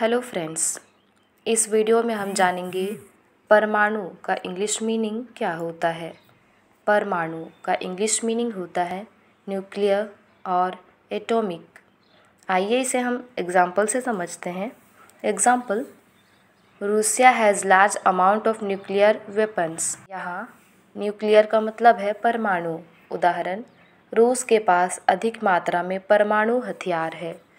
hello friends इस video में हम जानेंगे परमाणु का इंग्लिश मीनिंग क्या होता है परमाणु का इंग्लिश मीनिंग होता है न्यूक्लियर और एटॉमिक आइए इसे हम एग्ज़ाम्पल से समझते हैं example Russia has large amount of nuclear weapons यहाँ न्यूक्लियर का मतलब है परमाणु उदाहरण रूस के पास अधिक मात्रा में परमाणु हथियार है